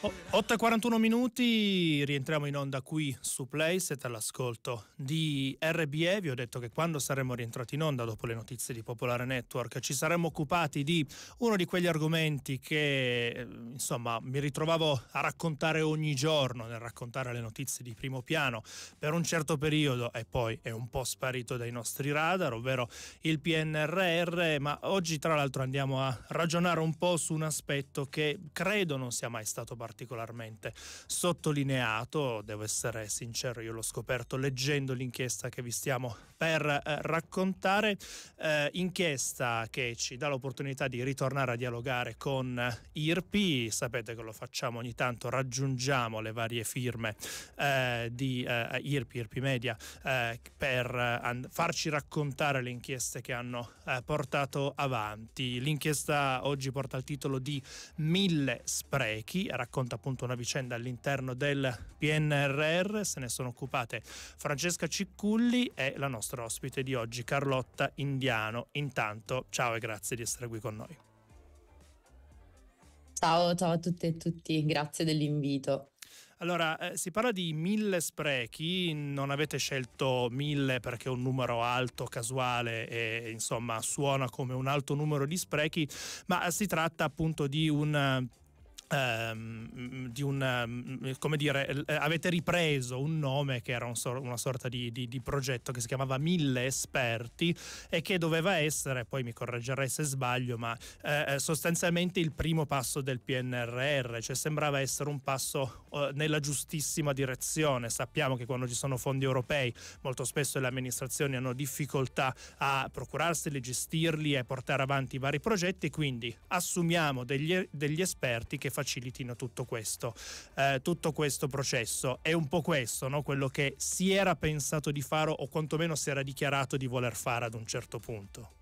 8 e 41 minuti, rientriamo in onda qui su Playset all'ascolto di RBE. Vi ho detto che quando saremmo rientrati in onda dopo le notizie di Popolare Network ci saremmo occupati di uno di quegli argomenti che eh, insomma mi ritrovavo a raccontare ogni giorno nel raccontare le notizie di primo piano per un certo periodo e poi è un po' sparito dai nostri radar, ovvero il PNRR. Ma oggi, tra l'altro, andiamo a ragionare un po' su un aspetto che credo non sia mai stato parlato particolarmente sottolineato, devo essere sincero, io l'ho scoperto leggendo l'inchiesta che vi stiamo per eh, raccontare, eh, inchiesta che ci dà l'opportunità di ritornare a dialogare con eh, IRPI, sapete che lo facciamo ogni tanto, raggiungiamo le varie firme eh, di eh, IRPI, IRPI Media, eh, per farci raccontare le inchieste che hanno portato avanti. L'inchiesta oggi porta il titolo di Mille sprechi, raccontata racconta appunto una vicenda all'interno del PNRR, se ne sono occupate Francesca Cicculli e la nostra ospite di oggi Carlotta Indiano. Intanto ciao e grazie di essere qui con noi. Ciao, ciao a tutte e tutti, grazie dell'invito. Allora, eh, si parla di mille sprechi, non avete scelto mille perché è un numero alto, casuale e insomma suona come un alto numero di sprechi, ma si tratta appunto di un Um, di un ehm, come dire eh, avete ripreso un nome che era un sor- una sorta di, di, di, progetto che si chiamava Mille Esperti e che doveva essere poi mi correggerei se sbaglio ma eh, eh, sostanzialmente il primo passo del PNRR cioè sembrava essere un passo eh, nella giustissima direzione sappiamo che quando ci sono fondi europei molto spesso le amministrazioni hanno difficoltà a procurarseli gestirli e portare avanti i vari progetti quindi assumiamo degli, degli esperti che facilitino tutto questo, eh, tutto questo processo. È un po' questo no? quello che si era pensato di fare o quantomeno si era dichiarato di voler fare ad un certo punto.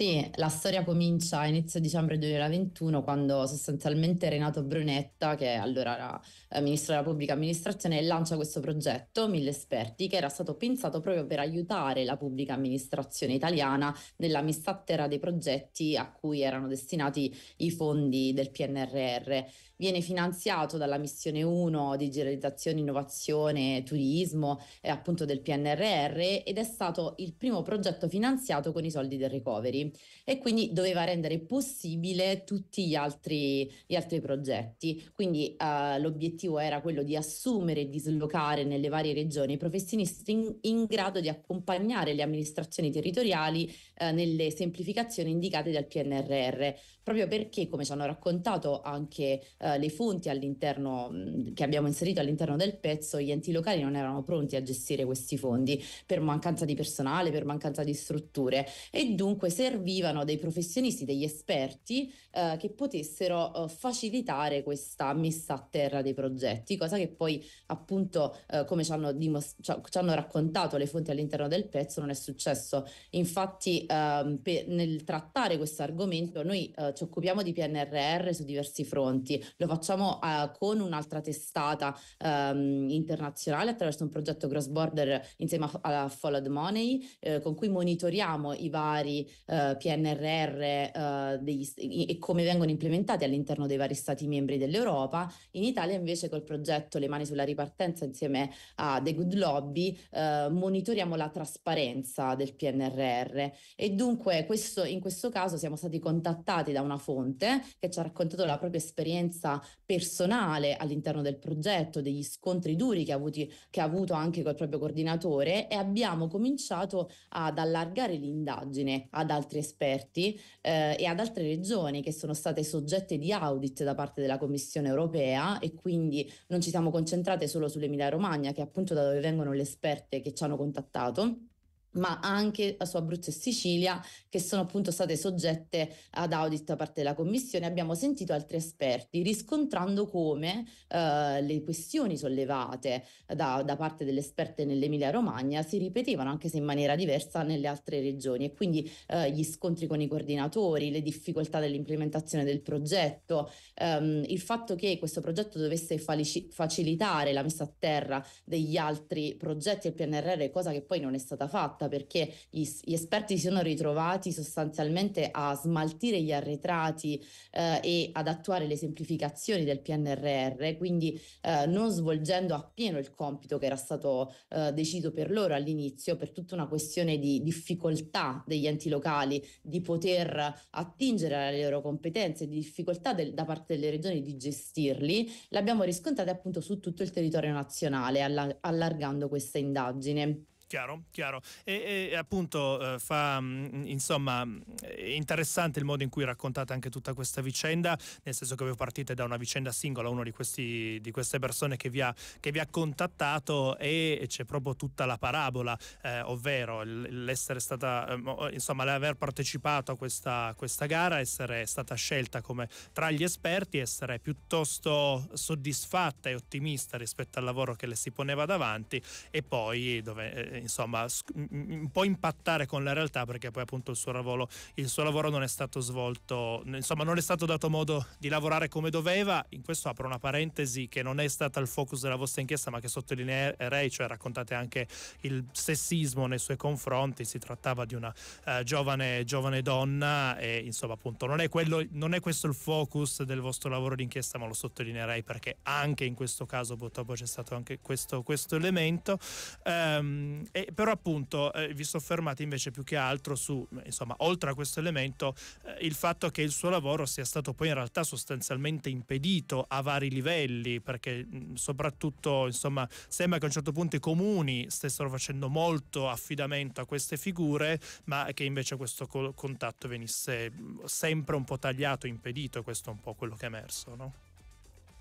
Sì, la storia comincia a inizio dicembre 2021 quando sostanzialmente Renato Brunetta, che allora era eh, ministro della pubblica amministrazione, lancia questo progetto Mille Esperti che era stato pensato proprio per aiutare la pubblica amministrazione italiana nella mistattera dei progetti a cui erano destinati i fondi del PNRR viene finanziato dalla missione 1 digitalizzazione, innovazione, turismo, eh, appunto del PNRR ed è stato il primo progetto finanziato con i soldi del recovery e quindi doveva rendere possibile tutti gli altri, gli altri progetti. Quindi eh, l'obiettivo era quello di assumere e dislocare nelle varie regioni i professionisti in, in grado di accompagnare le amministrazioni territoriali eh, nelle semplificazioni indicate dal PNRR, proprio perché, come ci hanno raccontato anche eh, eh, le fonti all'interno che abbiamo inserito all'interno del pezzo, gli enti locali non erano pronti a gestire questi fondi per mancanza di personale, per mancanza di strutture e dunque servivano dei professionisti, degli esperti eh, che potessero eh, facilitare questa messa a terra dei progetti, cosa che poi appunto eh, come ci hanno, dimos- ci hanno, raccontato le fonti all'interno del pezzo non è successo. Infatti ehm, per, nel trattare questo argomento noi eh, ci occupiamo di PNRR su diversi fronti, lo facciamo eh, con un'altra testata ehm, internazionale attraverso un progetto cross border insieme a, Follow the Money eh, con cui monitoriamo i vari eh, PNRR eh, degli, e come vengono implementati all'interno dei vari stati membri dell'Europa. In Italia invece col progetto Le mani sulla ripartenza insieme a The Good Lobby eh, monitoriamo la trasparenza del PNRR e dunque questo, in questo caso siamo stati contattati da una fonte che ci ha raccontato la propria esperienza crescita personale all'interno del progetto, degli scontri duri che ha, avuti, che ha avuto anche col proprio coordinatore e abbiamo cominciato ad allargare l'indagine ad altri esperti eh, e ad altre regioni che sono state soggette di audit da parte della Commissione europea e quindi non ci siamo concentrate solo sull'Emilia Romagna che è appunto da dove vengono le esperte che ci hanno contattato ma anche su Abruzzo e Sicilia, che sono appunto state soggette ad audit da parte della Commissione. Abbiamo sentito altri esperti riscontrando come eh, le questioni sollevate da, da parte delle esperte nell'Emilia Romagna si ripetevano anche se in maniera diversa nelle altre regioni e quindi eh, gli scontri con i coordinatori, le difficoltà dell'implementazione del progetto, ehm, il fatto che questo progetto dovesse falici- facilitare la messa a terra degli altri progetti del PNRR, cosa che poi non è stata fatta fatta perché gli, gli esperti si sono ritrovati sostanzialmente a smaltire gli arretrati eh, e ad attuare le semplificazioni del PNRR, quindi eh, non svolgendo appieno il compito che era stato eh, deciso per loro all'inizio per tutta una questione di difficoltà degli enti locali di poter attingere alle loro competenze, di difficoltà del, da parte delle regioni di gestirli, l'abbiamo riscontrata appunto su tutto il territorio nazionale allargando questa indagine. Chiaro, chiaro. E, e appunto eh, fa mh, mm, insomma eh, interessante il modo in cui raccontate anche tutta questa vicenda, nel senso che voi partite da una vicenda singola, uno di, questi, di queste persone che vi, ha, che vi, ha, contattato e c'è proprio tutta la parabola, eh, ovvero l'essere stata, eh, insomma l'aver partecipato a questa, questa, gara, essere stata scelta come tra gli esperti, essere piuttosto soddisfatta e ottimista rispetto al lavoro che le si poneva davanti e poi dove eh, insomma, un po' impattare con la realtà perché poi appunto il suo lavoro, il suo lavoro non è stato svolto, insomma non è stato dato modo di lavorare come doveva. In questo apro una parentesi che non è stata il focus della vostra inchiesta ma che sottolineerei, cioè raccontate anche il sessismo nei suoi confronti, si trattava di una eh, giovane, giovane donna e insomma appunto non è, quello, non è questo il focus del vostro lavoro di inchiesta ma lo sottolineerei perché anche in questo caso purtroppo c'è stato anche questo, questo elemento. Um, e, però appunto eh, vi soffermate invece più che altro su, insomma, oltre a questo elemento, eh, il fatto che il suo lavoro sia stato poi in realtà sostanzialmente impedito a vari livelli, perché mh, mm, soprattutto, insomma, sembra che a un certo punto i comuni stessero facendo molto affidamento a queste figure, ma che invece questo co- contatto venisse mm, sempre un po' tagliato, impedito, questo è un po' quello che è emerso, no?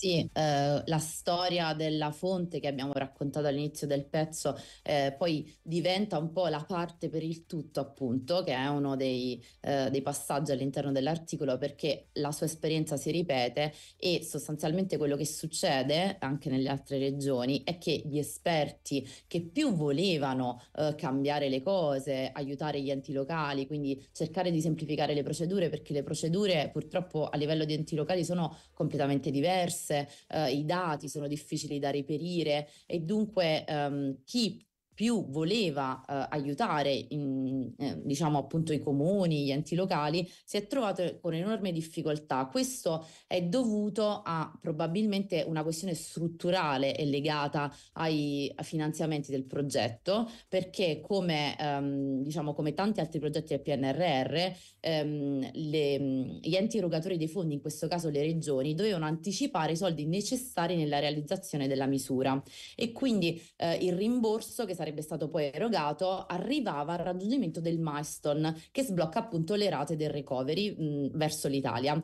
sì, eh, la storia della fonte che abbiamo raccontato all'inizio del pezzo eh, poi diventa un po' la parte per il tutto, appunto, che è uno dei, eh, dei, passaggi all'interno dell'articolo perché la sua esperienza si ripete e sostanzialmente quello che succede anche nelle altre regioni è che gli esperti che più volevano eh, cambiare le cose, aiutare gli enti locali, quindi cercare di semplificare le procedure perché le procedure purtroppo a livello di enti locali sono completamente diverse diverse, eh, i dati sono difficili da reperire e dunque ehm, chi più voleva eh, aiutare in, eh, diciamo appunto i comuni, gli enti locali, si è trovato con enorme difficoltà. Questo è dovuto a probabilmente una questione strutturale e legata ai, finanziamenti del progetto, perché come, ehm, diciamo, come tanti altri progetti del PNRR, ehm, le, gli enti erogatori dei fondi, in questo caso le regioni, dovevano anticipare i soldi necessari nella realizzazione della misura e quindi eh, il rimborso che sarebbe sarebbe stato poi erogato arrivava al raggiungimento del milestone che sblocca appunto le rate del recovery mh, verso l'Italia.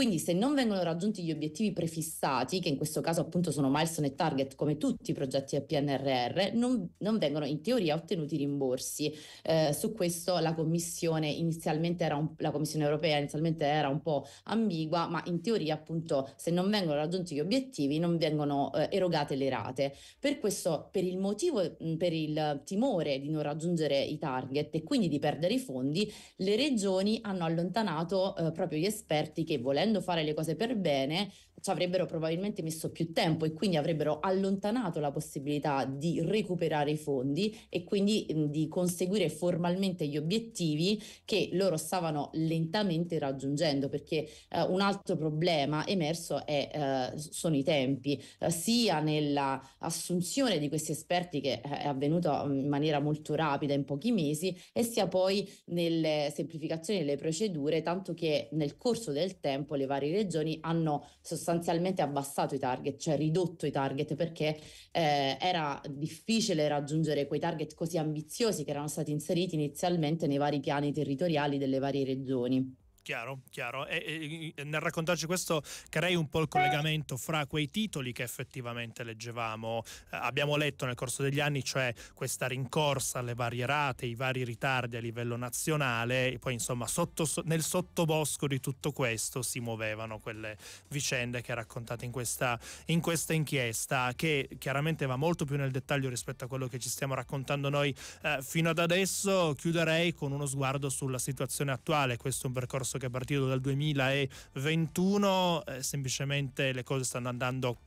Quindi se non vengono raggiunti gli obiettivi prefissati, che in questo caso appunto sono milestone e target come tutti i progetti del PNRR, non, non, vengono in teoria ottenuti rimborsi. Eh, su questo la Commissione, un, la Commissione europea inizialmente era un po' ambigua, ma in teoria appunto se non vengono raggiunti gli obiettivi non vengono eh, erogate le rate. Per questo, per il motivo, per il timore di non raggiungere i target e quindi di perdere i fondi, le regioni hanno allontanato eh, proprio gli esperti che volendo volendo fare le cose per bene, ci avrebbero probabilmente messo più tempo e quindi avrebbero allontanato la possibilità di recuperare i fondi e quindi di conseguire formalmente gli obiettivi che loro stavano lentamente raggiungendo perché eh, un altro problema emerso è, eh, sono i tempi eh, sia nell'assunzione di questi esperti che eh, è avvenuta in maniera molto rapida in pochi mesi e sia poi nelle semplificazioni delle procedure tanto che nel corso del tempo le varie regioni hanno sostanzialmente sostanzialmente abbassato i target, cioè ridotto i target perché eh, era difficile raggiungere quei target così ambiziosi che erano stati inseriti inizialmente nei vari piani territoriali delle varie regioni. Chiaro, chiaro. E, e, nel raccontarci questo crei un po' il collegamento fra quei titoli che effettivamente leggevamo, eh, abbiamo letto nel corso degli anni, cioè questa rincorsa alle varie rate, i vari ritardi a livello nazionale, e poi insomma sotto, nel sottobosco di tutto questo si muovevano quelle vicende che raccontate in questa, in questa inchiesta, che chiaramente va molto più nel dettaglio rispetto a quello che ci stiamo raccontando noi eh, fino ad adesso. Chiuderei con uno sguardo sulla situazione attuale, questo è un percorso percorso che è partito dal 2021, eh, semplicemente le cose stanno andando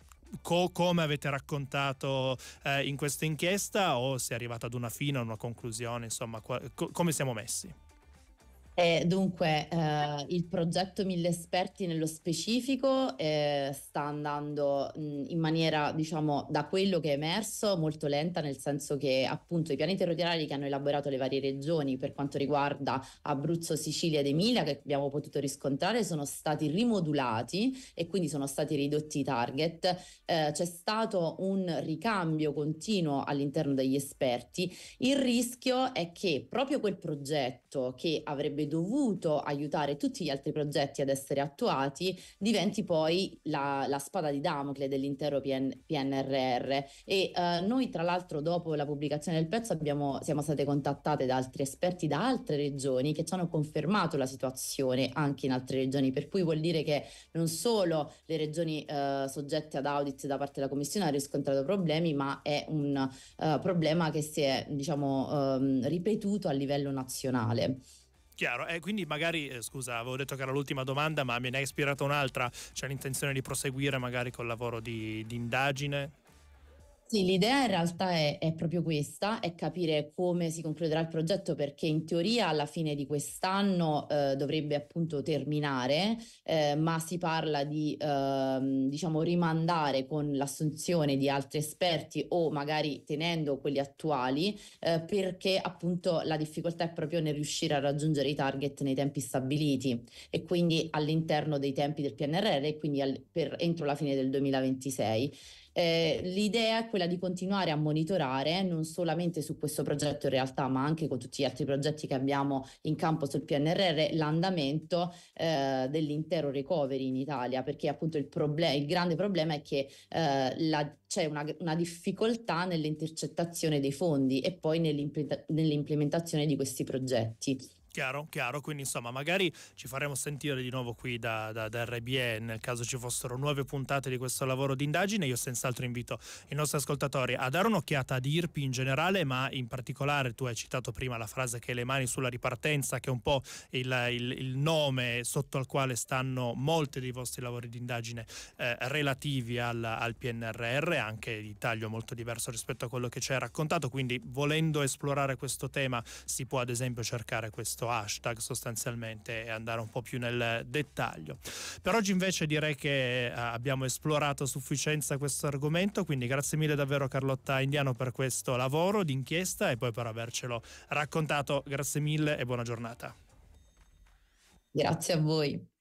Co- come avete raccontato eh, in questa inchiesta o si è arrivata ad una fine, a una conclusione, insomma, qua- co- come siamo messi? Eh, dunque, eh, il progetto Mille Esperti nello specifico eh, sta andando mh, in maniera, diciamo, da quello che è emerso, molto lenta, nel senso che appunto i piani territoriali che hanno elaborato le varie regioni per quanto riguarda Abruzzo, Sicilia ed Emilia, che abbiamo potuto riscontrare, sono stati rimodulati e quindi sono stati ridotti i target. Eh, c'è stato un ricambio continuo all'interno degli esperti. Il rischio è che proprio quel progetto che avrebbe avrebbe dovuto aiutare tutti gli altri progetti ad essere attuati, diventi poi la, la spada di Damocle dell'intero PN, PNRR. E uh, noi, tra l'altro, dopo la pubblicazione del pezzo abbiamo, siamo state contattate da altri esperti da altre regioni che ci hanno confermato la situazione anche in altre regioni, per cui vuol dire che non solo le regioni uh, soggette ad audit da parte della Commissione hanno riscontrato problemi, ma è un uh, problema che si è diciamo, um, ripetuto a livello nazionale. Chiaro, eh, quindi magari, eh, scusa, avevo detto che era l'ultima domanda, ma me ne hai ispirata un'altra. C'è l'intenzione di proseguire magari col lavoro di, di indagine? Sì, l'idea in realtà è, è, proprio questa, è capire come si concluderà il progetto perché in teoria alla fine di quest'anno eh, dovrebbe appunto terminare, eh, ma si parla di eh, diciamo rimandare con l'assunzione di altri esperti o magari tenendo quelli attuali eh, perché appunto la difficoltà è proprio nel riuscire a raggiungere i target nei tempi stabiliti e quindi all'interno dei tempi del PNRR e quindi al, per, entro la fine del 2026. Eh, l'idea è quella di continuare a monitorare non solamente su questo progetto in realtà, ma anche con tutti gli altri progetti che abbiamo in campo sul PNRR, l'andamento eh, dell'intero recovery in Italia, perché appunto il, problem- il grande problema è che eh, la- c'è una, una, difficoltà nell'intercettazione dei fondi e poi nell'implementa- nell'implementazione di questi progetti. Chiaro, chiaro, quindi insomma magari ci faremo sentire di nuovo qui da, da, da, RBE nel caso ci fossero nuove puntate di questo lavoro di indagine, io senz'altro invito i nostri ascoltatori a dare un'occhiata ad IRPI in generale, ma in particolare tu hai citato prima la frase che le mani sulla ripartenza, che è un po' il, il, il nome sotto al quale stanno molti dei vostri lavori di indagine eh, relativi al, al PNRR, anche di taglio molto diverso rispetto a quello che ci hai raccontato, quindi volendo esplorare questo tema si può ad esempio cercare questo questo hashtag sostanzialmente e andare un po' più nel dettaglio. Per oggi invece direi che eh, abbiamo esplorato a sufficienza questo argomento, quindi grazie mille davvero Carlotta Indiano per questo lavoro d'inchiesta e poi per avercelo raccontato. Grazie mille e buona giornata. Grazie a voi.